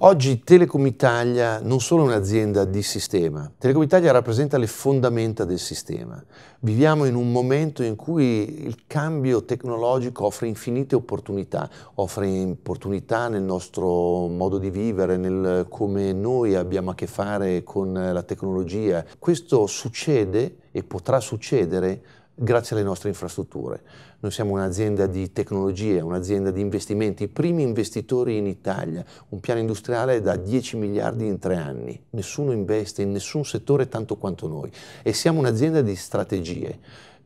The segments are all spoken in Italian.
Oggi Telecom Italia non solo è un'azienda di sistema, Telecom Italia rappresenta le fondamenta del sistema. Viviamo in un momento in cui il cambio tecnologico offre infinite opportunità, offre opportunità nel nostro modo di vivere, nel come noi abbiamo a che fare con la tecnologia. Questo succede e potrà succedere grazie alle nostre infrastrutture. Noi siamo un'azienda di tecnologie, un'azienda di investimenti, i primi investitori in Italia, un piano industriale da 10 miliardi in tre anni. Nessuno investe in nessun settore tanto quanto noi e siamo un'azienda di strategie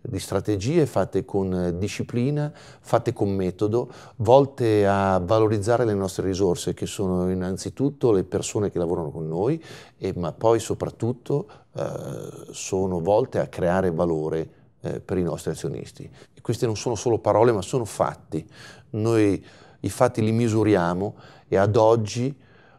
di strategie fatte con disciplina, fatte con metodo, volte a valorizzare le nostre risorse, che sono innanzitutto le persone che lavorano con noi, e, ma poi soprattutto eh, sono volte a creare valore eh, per i nostri azionisti. E queste non sono solo parole, ma sono fatti. Noi i fatti li misuriamo e ad oggi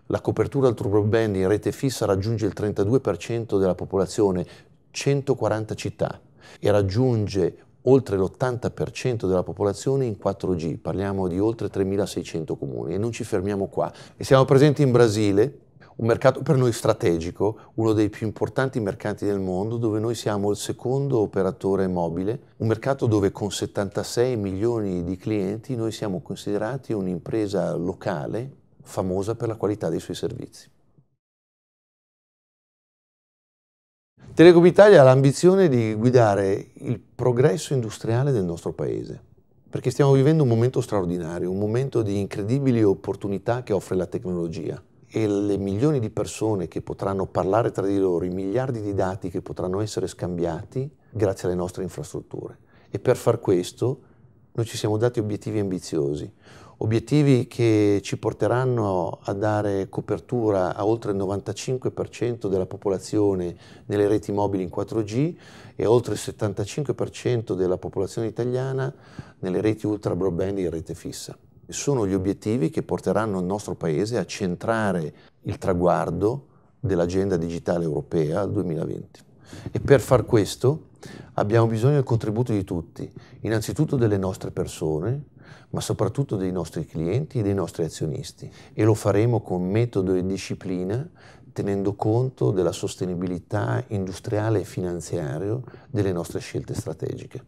la copertura del True Broadband in rete fissa raggiunge il 32% della popolazione, 140 città, e raggiunge oltre l'80% della popolazione in 4G, parliamo di oltre 3.600 comuni e non ci fermiamo qua. E siamo presenti in Brasile, un mercato per noi strategico, uno dei più importanti mercati del mondo, dove noi siamo il secondo operatore mobile, un mercato dove con 76 milioni di clienti noi siamo considerati un'impresa locale famosa per la qualità dei suoi servizi. Telecom Italia ha l'ambizione di guidare il progresso industriale del nostro paese, perché stiamo vivendo un momento straordinario, un momento di incredibili opportunità che offre la tecnologia e le milioni di persone che potranno parlare tra di loro, i miliardi di dati che potranno essere scambiati grazie alle nostre infrastrutture. E per far questo noi ci siamo dati obiettivi ambiziosi, obiettivi che ci porteranno a dare copertura a oltre il 95% della popolazione nelle reti mobili in 4G e a oltre il 75% della popolazione italiana nelle reti ultra broadband in rete fissa sono gli obiettivi che porteranno il nostro Paese a centrare il traguardo dell'agenda digitale europea al 2020. E per far questo abbiamo bisogno del contributo di tutti, innanzitutto delle nostre persone, ma soprattutto dei nostri clienti e dei nostri azionisti. E lo faremo con metodo e disciplina tenendo conto della sostenibilità industriale e finanziaria delle nostre scelte strategiche.